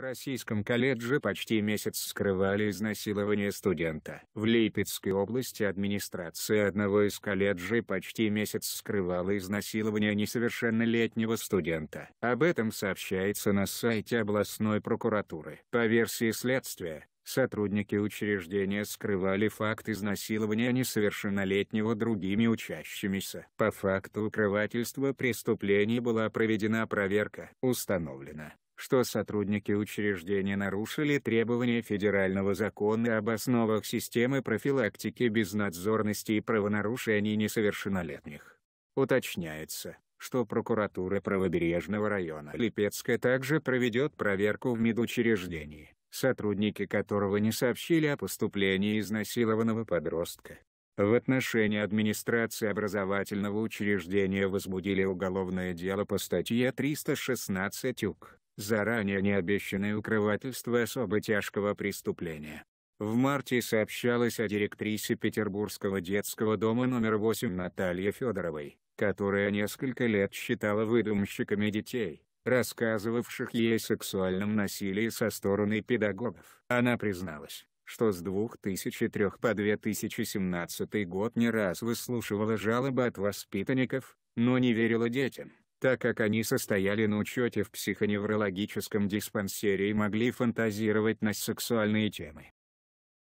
российском колледже почти месяц скрывали изнасилование студента. В Липецкой области администрация одного из колледжей почти месяц скрывала изнасилование несовершеннолетнего студента. Об этом сообщается на сайте областной прокуратуры. По версии следствия, Сотрудники учреждения скрывали факт изнасилования несовершеннолетнего другими учащимися. По факту укрывательства преступлений была проведена проверка. Установлено, что сотрудники учреждения нарушили требования федерального закона об основах системы профилактики безнадзорности и правонарушений несовершеннолетних. Уточняется, что прокуратура правобережного района Липецка также проведет проверку в медучреждении, сотрудники которого не сообщили о поступлении изнасилованного подростка. В отношении администрации образовательного учреждения возбудили уголовное дело по статье 316 УК заранее необещанное укрывательство особо тяжкого преступления. В марте сообщалось о директрисе Петербургского детского дома номер 8 Наталье Федоровой, которая несколько лет считала выдумщиками детей, рассказывавших ей о сексуальном насилии со стороны педагогов. Она призналась, что с 2003 по 2017 год не раз выслушивала жалобы от воспитанников, но не верила детям так как они состояли на учете в психоневрологическом диспансере и могли фантазировать на сексуальные темы.